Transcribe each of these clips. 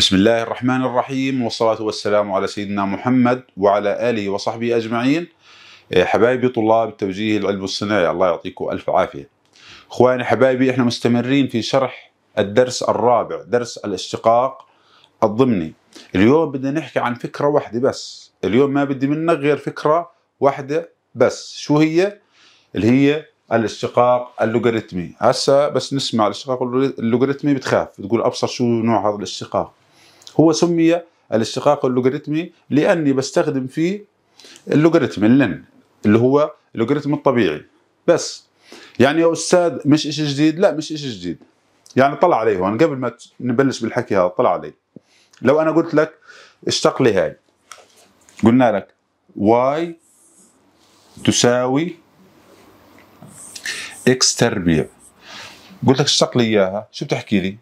بسم الله الرحمن الرحيم والصلاة والسلام على سيدنا محمد وعلى آله وصحبه أجمعين حبايبي طلاب التوجيه العلم الصناعي الله يعطيكم ألف عافية أخواني حبايبي إحنا مستمرين في شرح الدرس الرابع درس الاشتقاق الضمني اليوم بدنا نحكي عن فكرة واحدة بس اليوم ما بدي منك غير فكرة واحدة بس شو هي اللي هي الاشتقاق اللوغاريتمي هسا بس نسمع الاشتقاق اللوغاريتمي بتخاف بتقول ابصر شو نوع هذا الاشتقاق هو سمي الاشتقاق اللوغاريتمي لاني بستخدم فيه اللوغاريتم اللن اللي هو اللوغاريتم الطبيعي بس يعني يا استاذ مش شيء جديد لا مش شيء جديد يعني طلع علي هون قبل ما نبلش بالحكي هذا طلع علي لو انا قلت لك اشتق لي هاي قلنا لك واي تساوي اكس تربيع قلت لك اشتق لي اياها شو بتحكي لي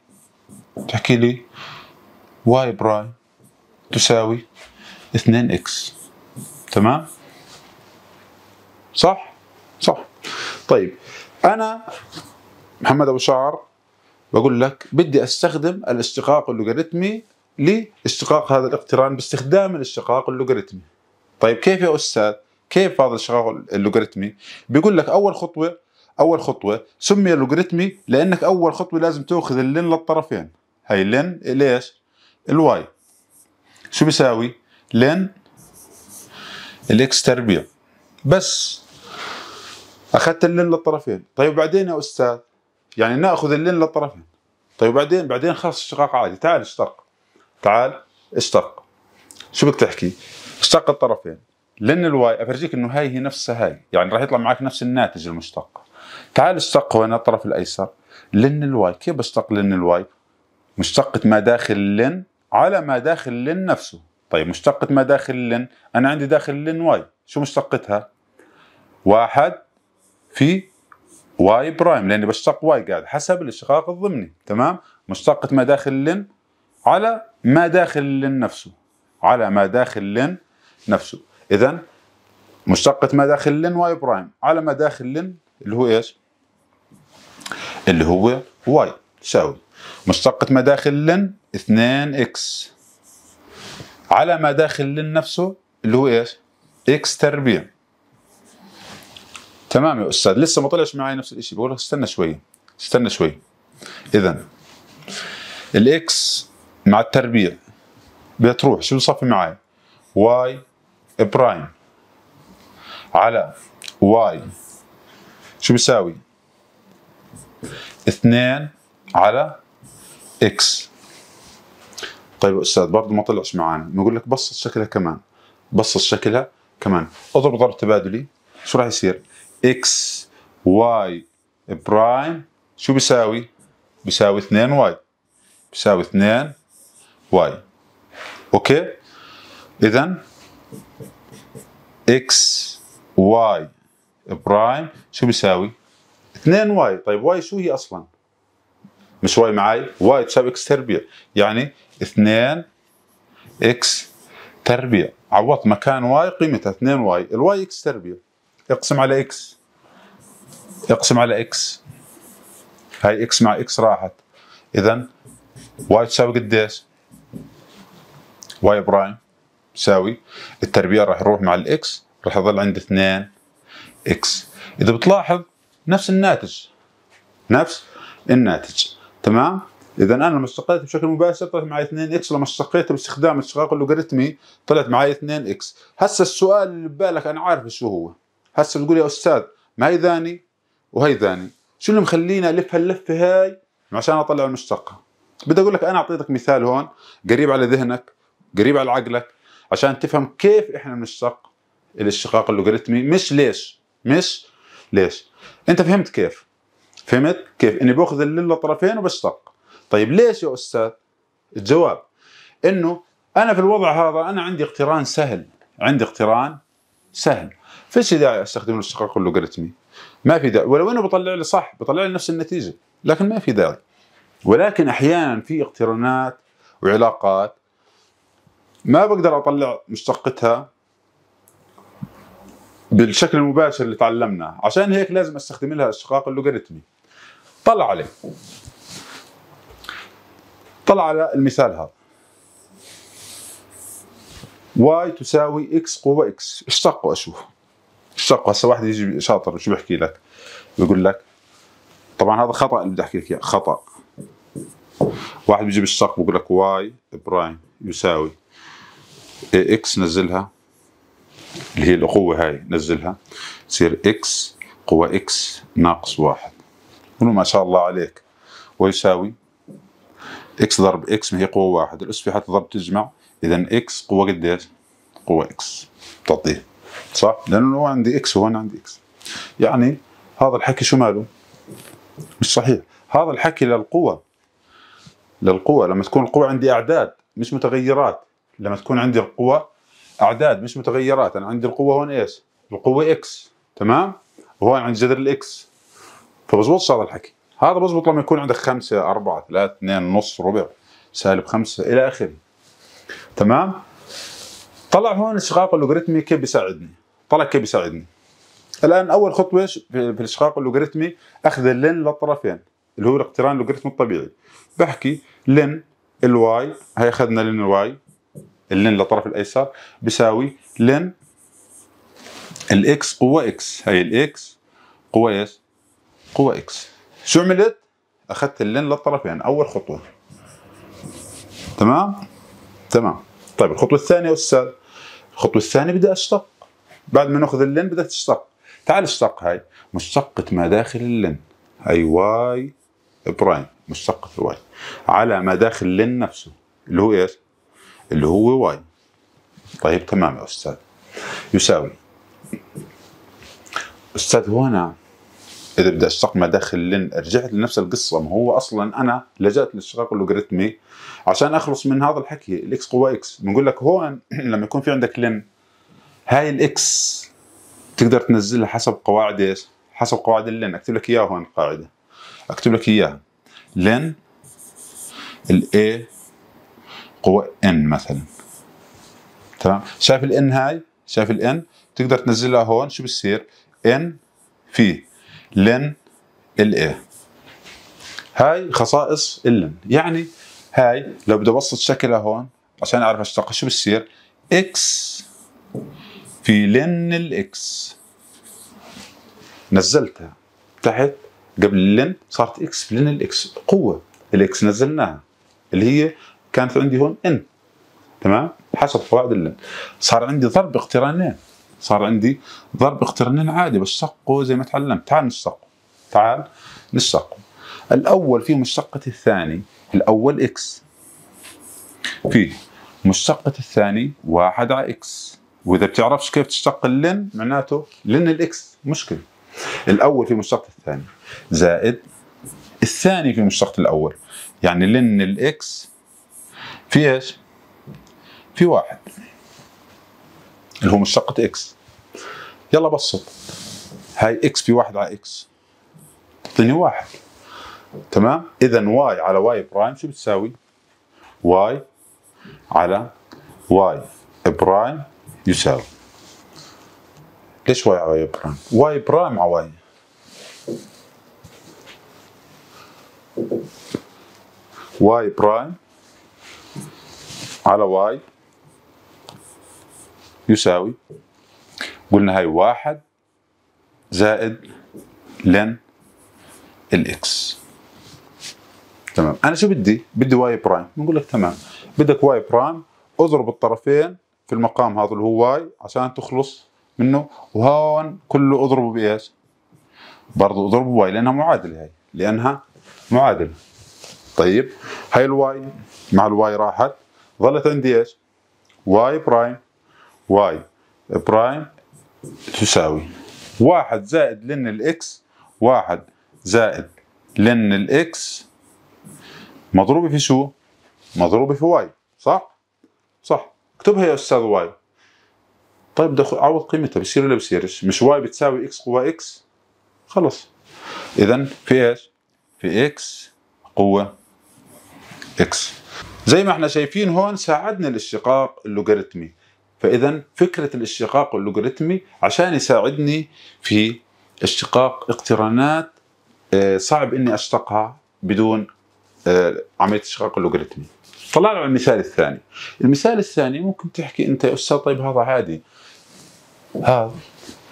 بتحكي لي واي برايم تساوي 2 اكس تمام صح صح طيب انا محمد ابو شعر بقول لك بدي استخدم الاشتقاق اللوغاريتمي لاشتقاق هذا الاقتران باستخدام الاشتقاق اللوغاريتمي طيب كيف يا استاذ كيف هذا الاشتقاق اللوغاريتمي بيقول لك اول خطوه اول خطوه سمي اللوغاريتمي لانك اول خطوه لازم تاخذ اللين للطرفين هاي اللين ليش الواي شو بيساوي لين الاكس تربيع بس اخذت اللين للطرفين طيب بعدين يا استاذ يعني ناخذ اللين للطرفين طيب بعدين بعدين خلص اشتقاق عادي تعال اشتق تعال اشتق شو بدك تحكي اشتق الطرفين لين الواي افرجيك انه هاي هي نفسها هاي يعني راح يطلع معك نفس الناتج المشتق تعال اشتق هون الطرف الايسر لين الواي كيف بشتق لين الواي مشتقة ما داخل لين على ما داخل لن نفسه طيب مشتقة ما داخل لن أنا عندي داخل لن واي شو مشتقتها واحد في واي برايم لأني بشتق واي قاعد حسب الاشتقاق الضمني تمام مشتقة ما داخل لن على ما داخل لن نفسه على ما داخل لن نفسه إذا مشتقة ما داخل لن واي برايم على ما داخل لن اللي هو إيش اللي هو واي تساوي مشتقة ما داخل لن 2 اكس على ما داخل نفسه اللي هو ايش؟ اكس تربيع تمام يا استاذ لسه ما طلعش معي نفس الشيء بقول لك استنى شوي استنى شوي اذا الاكس مع التربيع بتروح شو بصفي معي؟ واي برايم على واي شو بيساوي؟ 2 على اكس طيب استاذ برضه ما طلعش معانا نقول لك بسط شكلها كمان بسط شكلها كمان اضرب ضرب تبادلي شو راح يصير اكس واي برايم شو بيساوي بيساوي 2 واي بيساوي 2 واي اوكي اذا اكس واي برايم شو بيساوي 2 واي طيب واي شو هي اصلا مش واي معاي واي تساوي اكس تربيع يعني 2 اكس تربيع عوضت مكان واي قيمتها 2 واي الواي اكس تربيع اقسم على اكس اقسم على اكس هاي اكس مع اكس راحت اذا واي تساوي قديش؟ واي برايم تساوي التربيع راح يروح مع الاكس راح يظل عند 2 اكس اذا بتلاحظ نفس الناتج نفس الناتج تمام؟ اذا انا لما اشتقيت بشكل مباشر طلعت معي 2 اكس لما اشتقيت باستخدام الاشتقاق اللوغاريتمي طلعت معي 2 اكس، هسه السؤال اللي ببالك انا عارف شو هو، هسه بتقول يا استاذ ما هي ذاني وهي ذاني، شو اللي مخليني الف هاللفه هاي عشان اطلع المشتقه؟ بدي اقول لك انا اعطيتك مثال هون قريب على ذهنك، قريب على عقلك عشان تفهم كيف احنا بنشتق الاشتقاق اللوغاريتمي مش ليش، مش ليش؟ انت فهمت كيف؟ فهمت كيف اني باخذ الليل لطرفين وبشتق طيب ليش يا استاذ الجواب انه انا في الوضع هذا انا عندي اقتران سهل عندي اقتران سهل فيش داعي استخدم الاشتقاق اللوغاريتمي ما في داعي ولو انه بطلع لي صح بطلع لي نفس النتيجه لكن ما في داعي ولكن احيانا في اقترانات وعلاقات ما بقدر اطلع مشتقتها بالشكل المباشر اللي تعلمناه عشان هيك لازم استخدم لها الاشتقاق اللوغاريتمي طلع عليه طلع على المثال هذا واي تساوي اكس قوة اكس اشتقوا اشوف اشتقوا هسه واحد يجي شاطر شو بحكي لك بقول لك طبعا هذا خطأ اللي بدي احكي لك اياه خطأ واحد بيجي بالشق بقول لك واي برايم يساوي اكس نزلها اللي هي القوة هاي نزلها تصير اكس قوة اكس ناقص واحد منو ما شاء الله عليك ويساوي اكس ضرب اكس ما هي قوة واحد الأس في تجمع إذا اكس قوة قديش؟ قوة اكس تعطيه صح؟ لأنه عندي اكس وهون عندي اكس يعني هذا الحكي شو ماله؟ مش صحيح هذا الحكي للقوة للقوة لما تكون القوة عندي أعداد مش متغيرات لما تكون عندي القوة أعداد مش متغيرات أنا عندي القوة هون إيش؟ القوة إكس تمام؟ وهون عندي جذر الإكس فبظبطش هذا الحكي هذا بظبط لما يكون عندك خمسة أربعة ثلاثة اثنين نص ربع سالب خمسة إلى آخره تمام طلع هون الاشقاق اللوغاريتمي كيف بيساعدني طلع كيف بيساعدني الآن أول خطوة في الاشقاق اللوغاريتمي أخذ اللين للطرفين اللي هو الاقتران اللوغاريتمي الطبيعي بحكي لين الواي هي أخذنا لين الواي اللين للطرف الأيسر بيساوي لين الاكس قوة اكس هي الاكس قوة ايش؟ قوة اكس شو عملت؟ اخذت اللين للطرفين يعني اول خطوة تمام؟ تمام طيب الخطوة الثانية استاذ الخطوة الثانية بدي اشتق بعد ما ناخذ اللين بدها تشتق تعال اشتق هاي مشتقة ما داخل اللين اي واي برايم مشتقة الواي على ما داخل اللين نفسه اللي هو ايش؟ اللي هو واي طيب تمام يا استاذ يساوي استاذ هنا اذا بدي اشتق ما داخل لن رجعت لنفس القصه ما هو اصلا انا لجأت للاشتقاق اللوغاريتمي عشان اخلص من هذا الحكي الاكس قوى اكس بنقول لك هون لما يكون في عندك لن هاي الاكس تقدر تنزلها حسب قواعد ايش؟ حسب قواعد اللن اكتب لك اياها هون القاعده اكتب لك اياها لن الاي قوى ان مثلا تمام شايف الان هاي شايف الان تقدر تنزلها هون شو بصير ان في لن الايه هاي خصائص اللن يعني هاي لو بدي ابسط شكلها هون عشان اعرف اشتقها شو بصير اكس في لن الاكس نزلتها تحت قبل اللن صارت اكس في لن الاكس قوه الاكس نزلناها اللي هي كانت عندي هون ان تمام حسب قواعد اللن صار عندي ضرب اقترانين صار عندي ضرب اقترنين عادي بشقه زي ما تعلمت تعال نشقه تعال نشقه الأول في مشتقة الثاني الأول إكس في مشتقة الثاني واحد على إكس وإذا بتعرفش كيف تشتق اللن معناته لن الإكس مشكلة الأول في مشتقة الثاني زائد الثاني في مشتقة الأول يعني لن الإكس في إيش؟ في واحد اللي هو مشتقة اكس يلا بسط هاي اكس في واحد على اكس اعطيني واحد تمام اذا واي على واي برايم شو بتساوي واي على واي برايم يساوي ليش واي على واي برايم واي برايم على واي واي برايم على واي يساوي قلنا هاي واحد زائد لن الاكس تمام انا شو بدي بدي واي برايم بنقول لك تمام بدك واي برايم اضرب الطرفين في المقام هذا اللي هو واي عشان تخلص منه وهون كله اضربه بايش برضه اضربه واي لانها معادله هاي لانها معادله طيب هاي الواي مع الواي راحت ظلت عندي ايش واي برايم واي برايم تساوي واحد زائد لن الاكس واحد زائد لن الاكس مضروبة في شو؟ مضروبة في واي صح؟ صح اكتبها يا استاذ واي طيب بدي اعوض قيمتها بصير ولا بصيرش؟ مش واي بتساوي اكس قوة اكس؟ خلص اذا في ايش؟ في اكس قوة اكس زي ما احنا شايفين هون ساعدنا الاشتقاق اللوغاريتمي فاذا فكره الاشتقاق اللوغاريتمي عشان يساعدني في اشتقاق اقترانات آه، صعب اني اشتقها بدون آه، عمليه اشتقاق اللوغاريتمي طلعنا على المثال الثاني المثال الثاني ممكن تحكي انت يا استاذ طيب هذا عادي هذا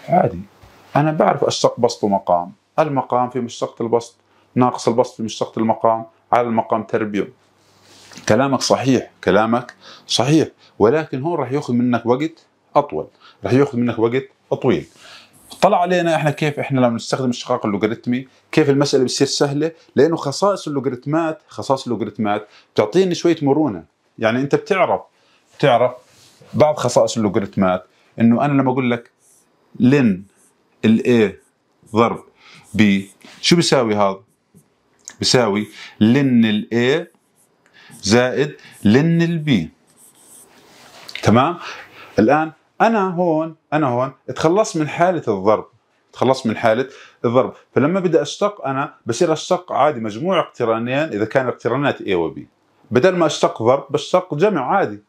عادي انا بعرف اشتق بسط ومقام المقام في مشتقة البسط ناقص البسط في مشتقة المقام على المقام تربيع كلامك صحيح كلامك صحيح ولكن هون راح ياخذ منك وقت اطول راح ياخذ منك وقت طويل طلع علينا احنا كيف احنا لما نستخدم الشقاق اللوغاريتمي كيف المساله بتصير سهله لانه خصائص اللوغاريتمات خصائص اللوغاريتمات بتعطيني شويه مرونه يعني انت بتعرف بتعرف بعض خصائص اللوغاريتمات انه انا لما اقول لك لن الاي ضرب بي شو بيساوي هذا بيساوي لن الاي زائد لن البي تمام الان انا هون انا هون اتخلصت من حاله الضرب تخلص من حاله الضرب فلما بدي اشتق انا بصير اشتق عادي مجموع اقترانين اذا كان اقترانات A و B بدل ما اشتق ضرب بشتق جمع عادي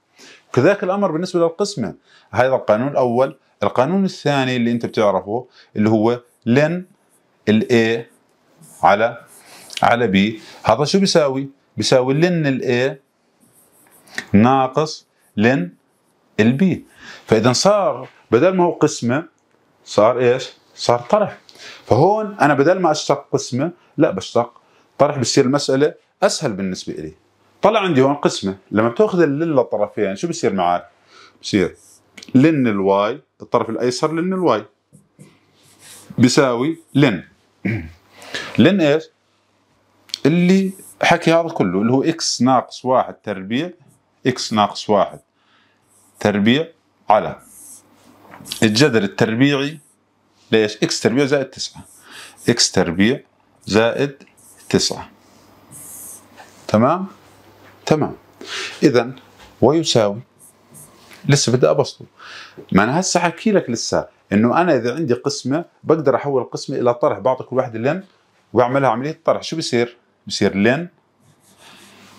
كذلك الامر بالنسبه للقسمه هذا القانون الاول القانون الثاني اللي انت بتعرفه اللي هو لن الـ A على على B هذا شو بيساوي بيساوي لن الاي ناقص لن البي فاذا صار بدل ما هو قسمه صار ايش؟ صار طرح فهون انا بدل ما اشتق قسمه لا بشتق طرح بتصير المساله اسهل بالنسبه لي طلع عندي هون قسمه لما بتاخذ اللن للطرفين شو بصير معك؟ بصير لن الواي الطرف الايسر لن الواي بيساوي لن لن ايش؟ اللي حكي هذا كله اللي هو اكس ناقص واحد تربيع اكس ناقص واحد تربيع على الجذر التربيعي ليش؟ اكس تربيع زائد تسعة اكس تربيع زائد تسعة تمام؟ تمام اذا ويساوي لسه بدي ابسطه ما انا هسه حكي لك لسه انه انا اذا عندي قسمه بقدر احول القسمه الى طرح بعطي كل واحده لن واعملها عمليه طرح شو بصير؟ بصير لين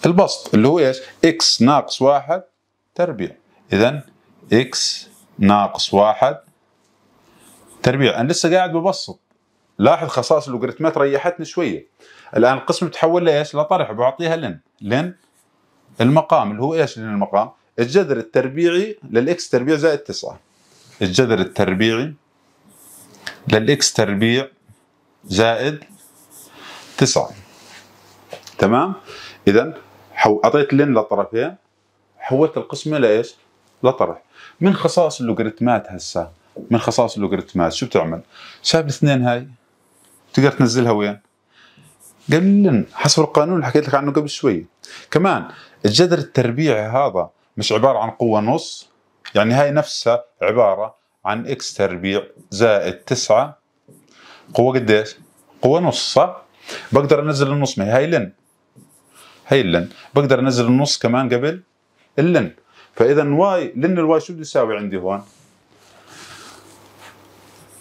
البسط اللي هو ايش اكس ناقص واحد تربيع اذا اكس ناقص واحد تربيع انا لسه قاعد ببسط لاحظ خصائص اللوغاريتمات ريحتني شويه الان القسم تحول لايش لطرح بعطيها لن لن المقام اللي هو ايش لن المقام الجذر التربيعي للاكس تربيع زائد 9 الجذر التربيعي للاكس تربيع زائد 9 تمام اذا اعطيت لين للطرفين إيه؟ حولت القسمه لايش؟ لطرح من خصائص اللوغاريتمات هسه من خصائص اللوغاريتمات شو بتعمل؟ شايف الاثنين هاي تقدر تنزلها وين؟ قلن حسب القانون اللي حكيت لك عنه قبل شوي كمان الجذر التربيعي هذا مش عباره عن قوه نص يعني هاي نفسها عباره عن اكس تربيع زائد 9 قوه قديش؟ قوه نص صح؟ بقدر انزل النص من هاي لن هي اللن بقدر انزل النص كمان قبل اللن فاذا واي لن الواي شو بده يساوي عندي هون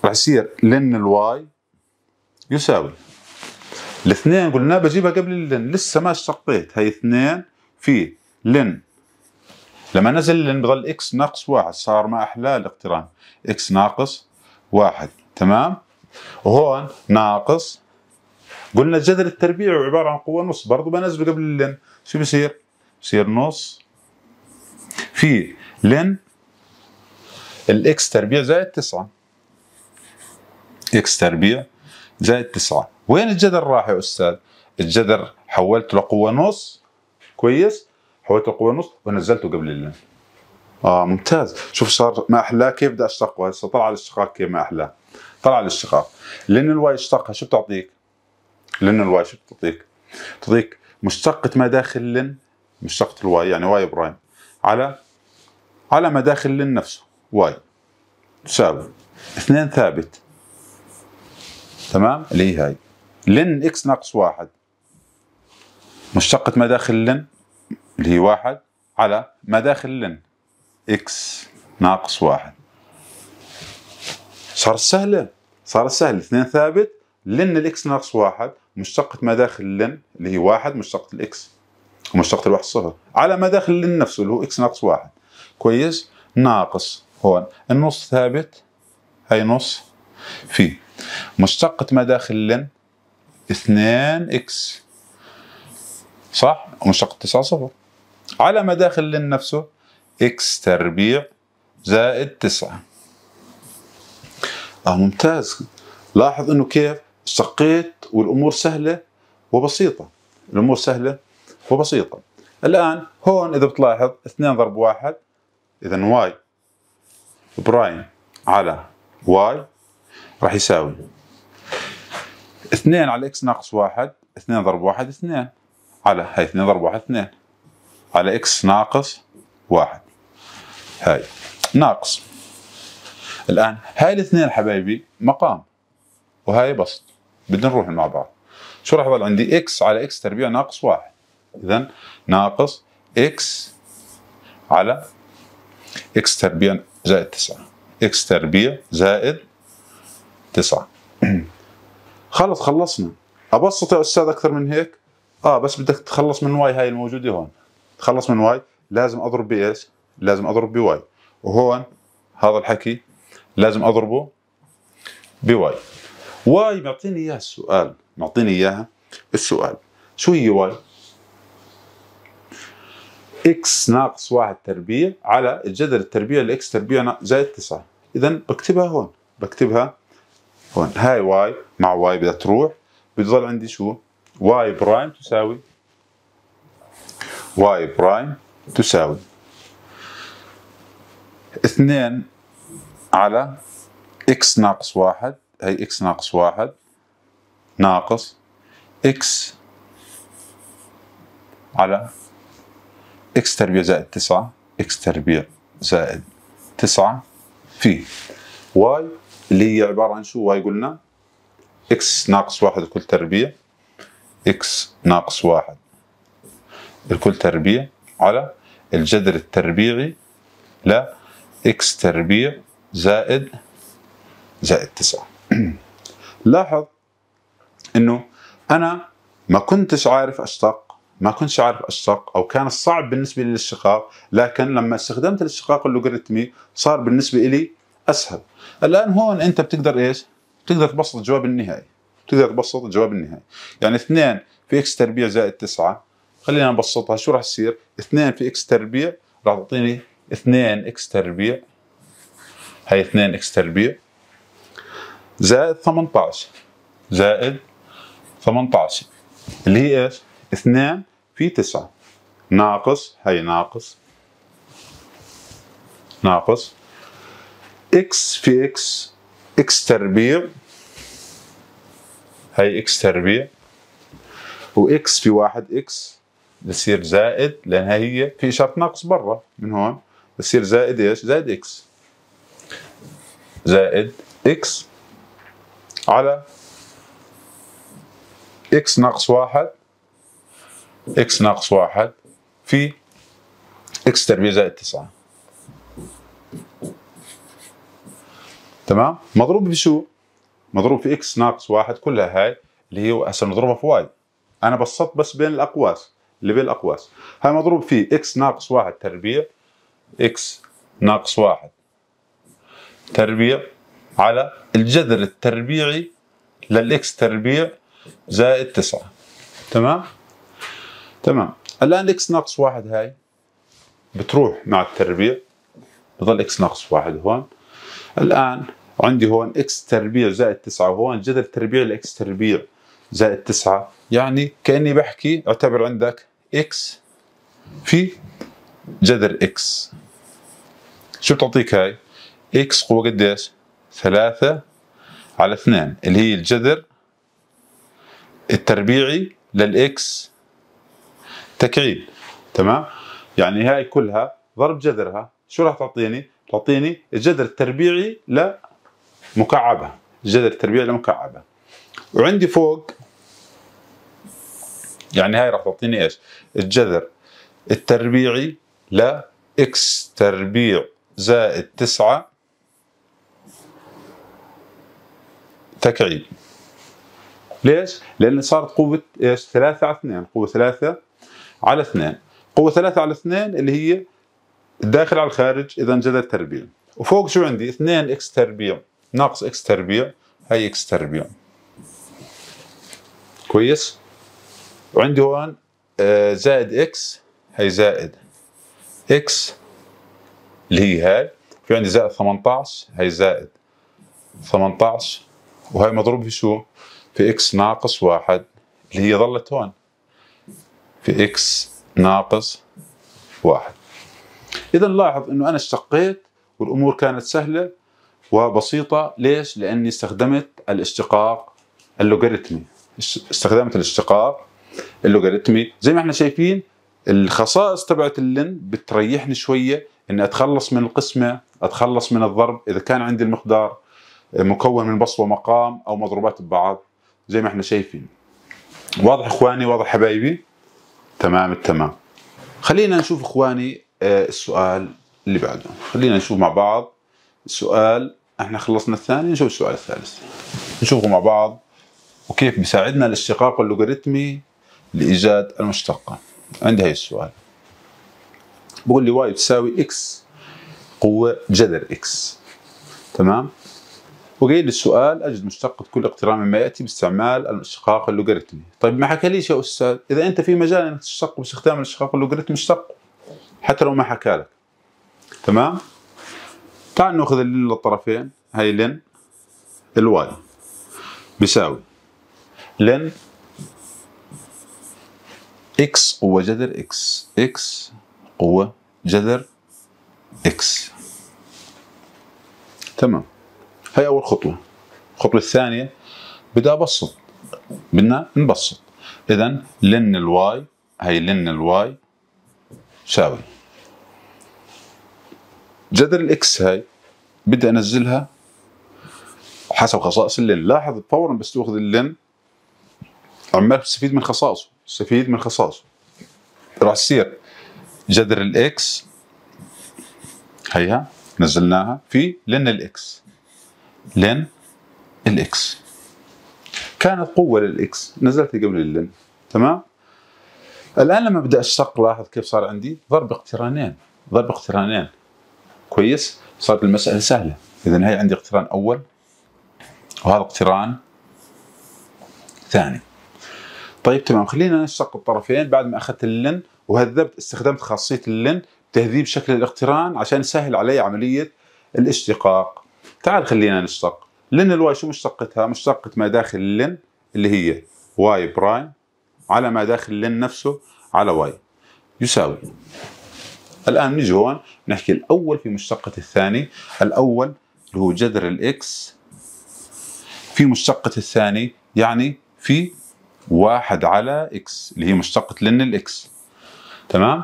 راح يصير لن الواي يساوي الاثنين قلنا بجيبها قبل اللن لسه ما اشتقيت هي اثنين في لن لما نزل لن بضل اكس ناقص واحد صار ما احلى الاقتران اكس ناقص واحد تمام وهون ناقص قلنا الجذر التربيعي عباره عن قوه نص برضه بنزله قبل اللن شو بصير؟ بصير نص في لن الاكس تربيع زائد تسعه اكس تربيع زائد تسعه وين الجذر راح يا استاذ؟ الجذر حولته لقوه نص كويس؟ حولته لقوه نص ونزلته قبل اللن اه ممتاز شوف صار ما احلاه كيف بدي اشتقه هسه طلع الاشتقاق كيف ما احلاه طلع الاشتقاق لان الواي اشتقها شو بتعطيك؟ لن شو بتعطيك؟ تعطيك تعطيك مشتقة ما داخل لن مشتقة الواي يعني واي برايم على على ما داخل لن نفسه واي تساوي اثنين ثابت تمام اللي هي هاي لن اكس ناقص واحد مشتقة ما داخل لن اللي هي واحد على ما داخل لن اكس ناقص واحد صار سهلة صار سهل اثنين ثابت لن الاكس ناقص واحد مشتقة ما داخل لن اللي هي واحد مشتقة الاكس ومشتقة الواحد صفر على ما داخل لن نفسه اللي هو اكس ناقص واحد كويس ناقص هون النص ثابت هاي نص في مشتقة ما داخل لن اثنان اكس صح ومشتقة تسعة صفر على ما داخل لن نفسه اكس تربيع زائد تسعة اه ممتاز لاحظ انه كيف سقيت والامور سهله وبسيطه الامور سهله وبسيطه الان هون اذا بتلاحظ 2 ضرب 1 اذا واي برايم على واي راح يساوي 2 على اكس ناقص 1 2 ضرب 1 2 على هاي 2 ضرب 1 2 على اكس ناقص 1 هاي ناقص الان هاي الاثنين حبايبي مقام وهاي بسط بدنا نروح مع بعض شو راح يظل عندي اكس على اكس تربيع ناقص واحد اذا ناقص اكس على اكس تربيع زائد تسعة اكس تربيع زائد تسعة خلص خلصنا ابسط يا استاذ اكثر من هيك اه بس بدك تتخلص من واي هاي الموجوده هون تخلص من واي لازم اضرب بايش لازم اضرب بواي وهون هذا الحكي لازم اضربه بواي واي معطيني اياها السؤال معطيني اياها السؤال شو هي واي؟ اكس ناقص واحد تربيع على الجذر التربيع لاكس تربيع زائد تسعة اذا بكتبها هون بكتبها هون هاي واي مع واي بدها تروح بتضل عندي شو؟ واي برايم تساوي واي برايم تساوي اثنين على اكس ناقص واحد هي اكس ناقص واحد ناقص اكس على اكس تربيع زائد تسعة اكس تربيع زائد تسعة في واي اللي هي عبارة عن شو واي قلنا اكس ناقص واحد الكل تربيع اكس ناقص واحد الكل تربيع على الجذر التربيعي ل اكس تربيع زائد زائد تسعة لاحظ انه انا ما كنتش عارف اشتق ما كنتش عارف اشتق او كان صعب بالنسبه لي الاشتقاق لكن لما استخدمت الاشتقاق اللوغاريتمي صار بالنسبه لي اسهل الان هون انت بتقدر ايش بتقدر تبسط الجواب النهائي بتقدر تبسط الجواب النهائي يعني 2 في اكس تربيع زائد 9 خلينا نبسطها شو راح يصير 2 في اكس تربيع راح تعطيني 2 اكس تربيع هي 2 اكس تربيع زائد 18 زائد 18 اللي هي ايش؟ 2 في 9 ناقص هي ناقص ناقص اكس في اكس اكس تربيع هي اكس تربيع واكس في واحد اكس بصير زائد لان هي في اشاره ناقص برا من هون بصير زائد ايش؟ زائد اكس زائد اكس على x ناقص واحد x ناقص واحد في x تربيع زائد تسعة تمام مضروب بشو؟ مضروب في x ناقص واحد كلها هاي اللي هي هسه نضربها في واي انا بسطت بس بين الاقواس اللي بين الاقواس هاي مضروب في x ناقص واحد تربيع x ناقص واحد تربيع على الجذر التربيعي للاكس تربيع زائد 9 تمام؟ تمام الان اكس ناقص 1 هاي بتروح مع التربيع بضل اكس ناقص 1 هون الان عندي هون اكس تربيع زائد 9 وهون جذر تربيع لاكس تربيع زائد 9 يعني كاني بحكي اعتبر عندك اكس في جذر اكس شو بتعطيك هاي؟ اكس قوة قديش؟ ثلاثة على اثنان اللي هي الجذر التربيعي للإكس تكعيب تمام يعني هاي كلها ضرب جذرها شو راح تعطيني تعطيني الجذر التربيعي لمكعبة الجذر التربيعي لمكعبة وعندي فوق يعني هاي راح تعطيني ايش الجذر التربيعي لإكس تربيع زائد تسعة تكعيب ليش؟ لأن صارت قوة ايش؟ ثلاثة على اثنين قوة ثلاثة على اثنين قوة ثلاثة على اثنين اللي هي الداخل على الخارج إذا انجذب تربيع وفوق شو عندي؟ اثنين اكس تربيع ناقص اكس تربيع هي اكس تربيع كويس؟ وعندي هون آه، زائد اكس هي زائد اكس اللي هي هاي في عندي زائد 18 هي زائد 18 وهي مضروب في شو؟ في اكس ناقص واحد اللي هي ظلت هون في اكس ناقص واحد اذا لاحظ انه انا اشتقيت والامور كانت سهله وبسيطه ليش؟ لاني استخدمت الاشتقاق اللوغاريتمي استخدمت الاشتقاق اللوغاريتمي زي ما احنا شايفين الخصائص تبعت اللن بتريحني شويه اني اتخلص من القسمه اتخلص من الضرب اذا كان عندي المقدار مكون من بصمه مقام او مضروبات ببعض زي ما احنا شايفين واضح اخواني واضح حبايبي تمام التمام خلينا نشوف اخواني آه، السؤال اللي بعده خلينا نشوف مع بعض السؤال احنا خلصنا الثاني نشوف السؤال الثالث نشوفه مع بعض وكيف بيساعدنا الاشتقاق اللوغاريتمي لايجاد المشتقه عندي هي السؤال بقول لي واي تساوي اكس قوه جذر اكس تمام وقيل للسؤال أجد مشتقة كل اقتران مما يأتي باستعمال الاشقاق اللوغاريتمي طيب ما حكى ليش يا أستاذ إذا أنت في مجال أنك تشتق باستخدام الاشقاق اللوغاريتمي اشتق حتى لو ما حكى لك تمام تعال ناخذ اللين للطرفين هاي لين الواي بيساوي لين اكس قوة جذر اكس اكس قوة جذر اكس تمام هي اول خطوه الخطوه الثانيه بدي ابسط بدنا نبسط اذا لن الواي هي لن الواي تساوي جذر الاكس هاي بدي انزلها حسب خصائص اللن لاحظ فورا بس تاخذ اللن عمال تستفيد من خصائصه تستفيد من خصائصه راح تصير جذر الاكس هيها نزلناها في لن الاكس لن الاكس كانت قوة للاكس نزلت قبل اللن تمام الان لما ابدا اشتق لاحظ كيف صار عندي ضرب اقترانين ضرب اقترانين كويس صارت المسألة سهلة اذا هي عندي اقتران اول وهذا اقتران ثاني طيب تمام خلينا نشتق الطرفين بعد ما اخذت اللن وهذبت استخدمت خاصية اللن تهذيب شكل الاقتران عشان يسهل علي عملية الاشتقاق تعال خلينا نشتق لن الواي شو مشتقتها مشتقة ما داخل لن اللي هي واي برايم على ما داخل لن نفسه على واي يساوي الآن نيجي هون نحكي الأول في مشتقة الثاني الأول اللي هو جذر الإكس في مشتقة الثاني يعني في واحد على إكس اللي هي مشتقة لن الإكس تمام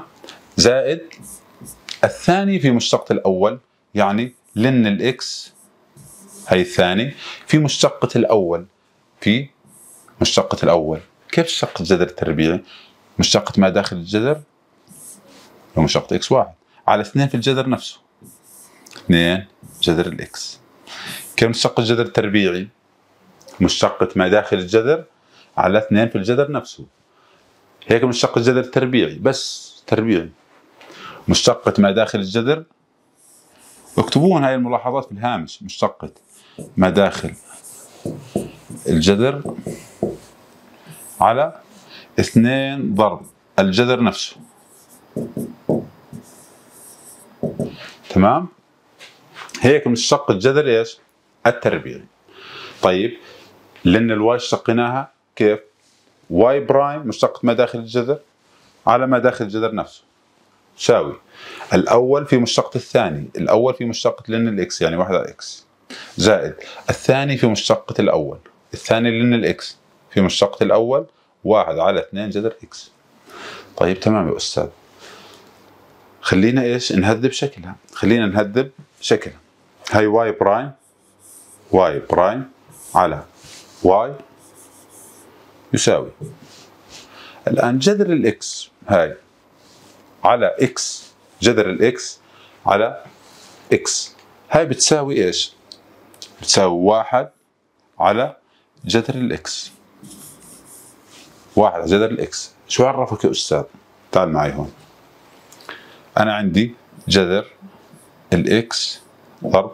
زائد الثاني في مشتقة الأول يعني لن الإكس هاي الثاني في مشتقة الأول في مشتقة الأول كيف شق الجذر التربيعي؟ مشتقة ما داخل الجذر لو مشتقة اكس واحد على اثنين في الجذر نفسه اثنين جذر الاكس كم مشتقة الجذر التربيعي؟ مشتقة ما داخل الجذر على اثنين في الجذر نفسه هيك مشتقة الجذر التربيعي بس تربيعي مشتقة ما داخل الجذر اكتبون هاي الملاحظات في الهامش مشتقة مداخل الجذر على اثنين ضرب الجذر نفسه تمام هيك من الشق الجذر ايش التربيعي طيب لان الواي شقناها كيف واي برايم مشتقة مداخل الجذر على مداخل الجذر نفسه تساوي الاول في مشتقة الثاني الاول في مشتقة لان الاكس يعني واحد على اكس زائد الثاني في مشتقة الأول الثاني لأن الإكس في مشتقة الأول واحد على اثنين جذر إكس طيب تمام يا أستاذ خلينا إيش نهذب شكلها خلينا نهذب شكلها هاي واي برايم واي برايم على واي يساوي الآن جذر الإكس هاي على إكس جذر الإكس على إكس هاي بتساوي إيش بتساوي واحد على جذر الاكس واحد على جذر الاكس شو عرفك يا استاذ تعال معي هون انا عندي جذر الاكس ضرب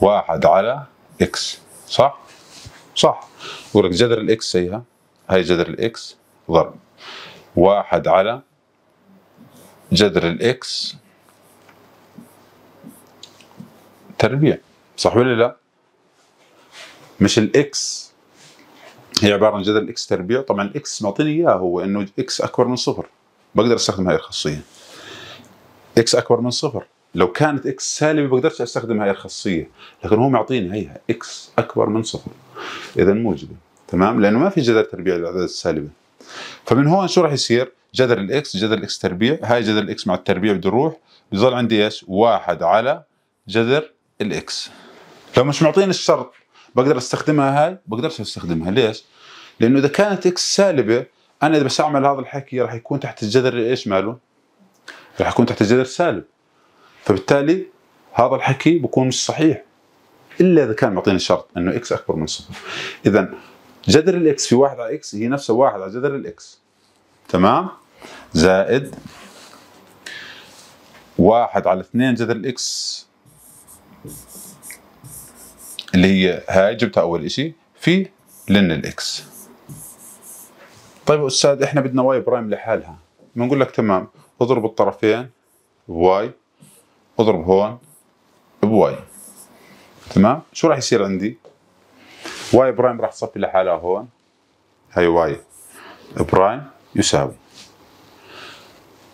واحد على اكس صح صح بقول لك جذر الاكس هيها هي جذر الاكس ضرب واحد على جذر الاكس تربيع صح ولا لا مش الاكس هي عباره عن جذر الاكس تربيع طبعا الاكس معطيني اياه هو انه اكس اكبر من صفر بقدر استخدم هاي الخاصيه اكس اكبر من صفر لو كانت اكس سالبه بقدرش استخدم هاي الخاصيه لكن هو معطيني هيها اكس اكبر من صفر اذا موجبه تمام لانه ما في جذر تربيع للاعداد السالبه فمن هون شو راح يصير جذر الاكس جذر الاكس تربيع هاي جذر الاكس مع التربيع بده يروح بضل عندي ايش واحد على جذر الاكس لو مش معطيني الشرط بقدر استخدمها هاي بقدرش استخدمها ليش لانه اذا كانت اكس سالبه انا اذا بستعمل اعمل هذا الحكي راح يكون تحت الجذر ايش ماله راح يكون تحت الجذر سالب فبالتالي هذا الحكي بكون مش صحيح الا اذا كان معطيني شرط انه اكس اكبر من صفر اذا جذر الاكس في واحد على اكس هي نفسها واحد على جذر الاكس تمام زائد واحد على اثنين جذر الاكس اللي هي هاي جبتها اول شيء في لن الاكس طيب استاذ احنا بدنا واي برايم لحالها بنقول لك تمام اضرب الطرفين بواي اضرب هون بواي تمام شو راح يصير عندي واي برايم راح تصفي لحالها هون هي واي برايم يساوي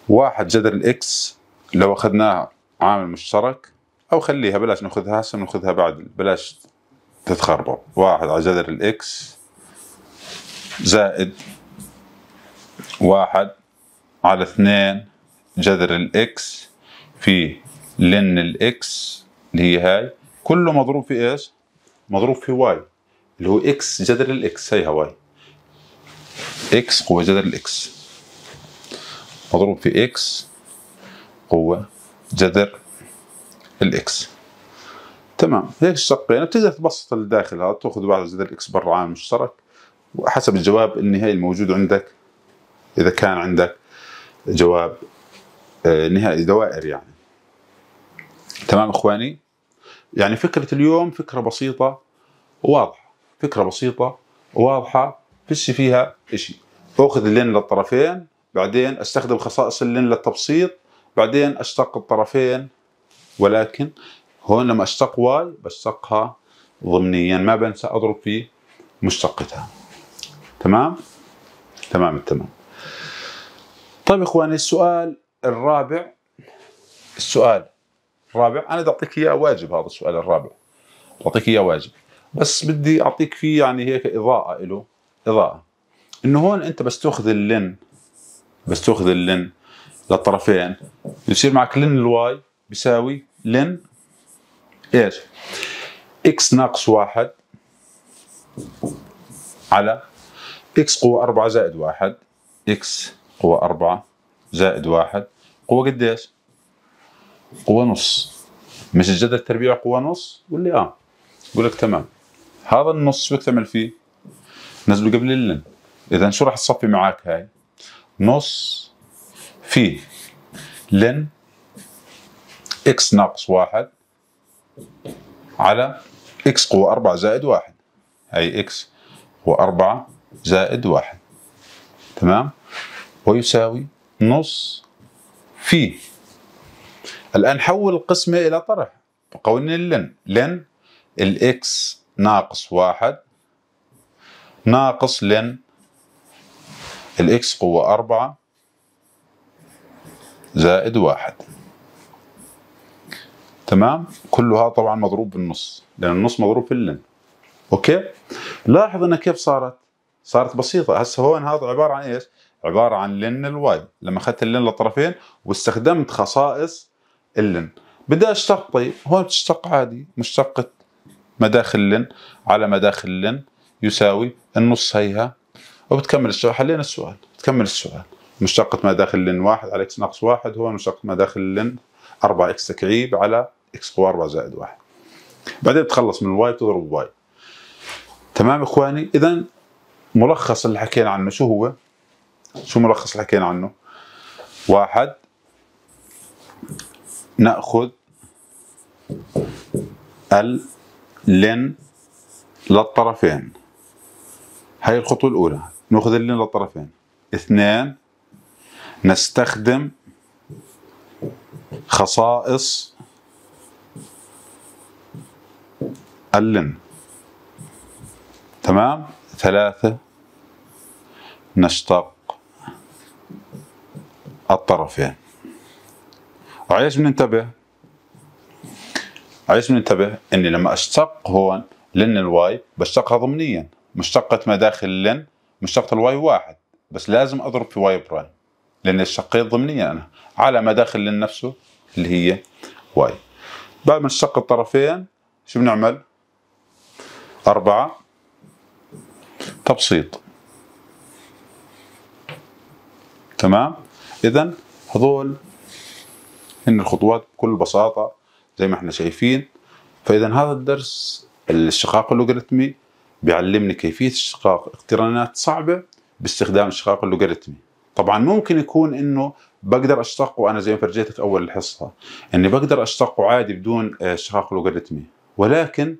واحد جذر الاكس لو اخذناه عامل مشترك او خليها بلاش ناخذها هسه ناخذها بعد بلاش تتخربوا واحد على جذر الاكس زائد واحد على اثنين جذر الاكس في لن الاكس اللي هي هاي كله مضروب في ايش؟ مضروب في واي اللي هو اكس جذر الاكس هيها واي اكس قوة جذر الاكس مضروب في اكس قوة جذر الاكس تمام هيك الشقين بتقدر تبسط الداخل هذا تاخذ بعض زائد الاكس برا عامل مشترك وحسب الجواب النهائي الموجود عندك اذا كان عندك جواب آه، نهائي دوائر يعني تمام اخواني يعني فكره اليوم فكره بسيطه وواضحه فكره بسيطه وواضحه فيش فيها شيء باخذ اللين للطرفين بعدين استخدم خصائص اللين للتبسيط بعدين اشتق الطرفين ولكن هون لما اشتق واي بشتقها ضمنيا يعني ما بنسى اضرب في مشتقتها تمام تمام التمام طيب اخواني السؤال الرابع السؤال الرابع انا بدي اعطيك اياه واجب هذا السؤال الرابع بعطيك اياه واجب بس بدي اعطيك فيه يعني هيك اضاءه له اضاءه انه هون انت بس تاخذ اللن بس تاخذ اللن للطرفين يصير معك لن الواي بيساوي لن ايش اكس ناقص واحد على اكس قوة أربعة زائد واحد اكس قوة أربعة زائد واحد قوة قديش؟ قوة نص مش الجدل التربيع قوة نص؟ قول لي اه قولك لك تمام هذا النص شو بتعمل تعمل فيه؟ نزله قبل اللن اذا شو راح تصفي معك هاي؟ نص فيه لن x ناقص واحد على x قوة أربعة زائد واحد أي x قوة أربعة زائد واحد تمام ويساوي نص في الآن حول القسمة إلى طرح بقولنا لن لن x ناقص واحد ناقص لن الإكس قوة أربعة زائد واحد تمام كلها طبعا مضروب بالنص لان النص مضروب في اللن اوكي لاحظ انها كيف صارت صارت بسيطه هسه هون هذا عباره عن ايش عباره عن لن الواي لما اخذت اللن للطرفين واستخدمت خصائص اللن بدي اشتق طيب هون بتشتق عادي مشتقه مداخل لن على مداخل لن يساوي النص هيها وبتكمل السؤال حلينا السؤال بتكمل السؤال مشتقة مداخل لن واحد على اكس ناقص واحد هو مشتقة مداخل لن 4 اكس تكعيب على اكس قوى 4 زائد 1 بعدين بتخلص من واي بتضرب واي تمام اخواني اذا ملخص اللي حكينا عنه شو هو شو ملخص اللي حكينا عنه واحد ناخذ اللين للطرفين هاي الخطوة الأولى نأخذ اللين للطرفين اثنين نستخدم خصائص ألن تمام ثلاثة نشتق الطرفين يعني. وعليش بننتبه عايز بننتبه اني لما اشتق هون لن الواي بشتقها ضمنيا مشتقة ما داخل لن مشتقة الواي واحد بس لازم اضرب في واي برايم لان اشتقيت ضمنيا انا على ما داخل لن نفسه اللي هي واي بعد ما نشتق الطرفين شو بنعمل؟ أربعة تبسيط تمام إذا هذول إن الخطوات بكل بساطة زي ما احنا شايفين فإذا هذا الدرس الشقاق اللوغاريتمي بيعلمني كيفية اشتقاق اقترانات صعبة باستخدام الشقاق اللوغاريتمي طبعا ممكن يكون انه بقدر اشتقه انا زي ما فرجيتك اول الحصه اني بقدر اشتقه عادي بدون اشتقاق آه، لوغاريتمي ولكن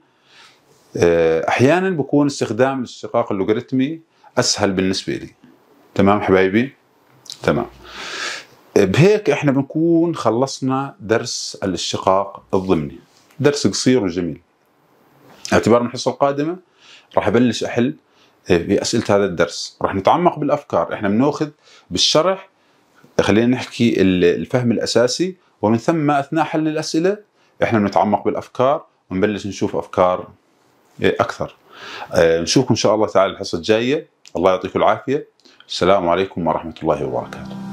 آه، احيانا بكون استخدام الاشتقاق اللوغاريتمي اسهل بالنسبه لي تمام حبايبي تمام آه، بهيك احنا بنكون خلصنا درس الاشتقاق الضمني درس قصير وجميل اعتبار من الحصه القادمه راح ابلش احل آه، باسئله هذا الدرس راح نتعمق بالافكار احنا بناخذ بالشرح خلينا نحكي الفهم الاساسي ومن ثم اثناء حل الاسئله احنا بنتعمق بالافكار ونبلش نشوف افكار إيه، اكثر آه، نشوفكم ان شاء الله تعالى الحصه الجايه الله يعطيكم العافيه السلام عليكم ورحمه الله وبركاته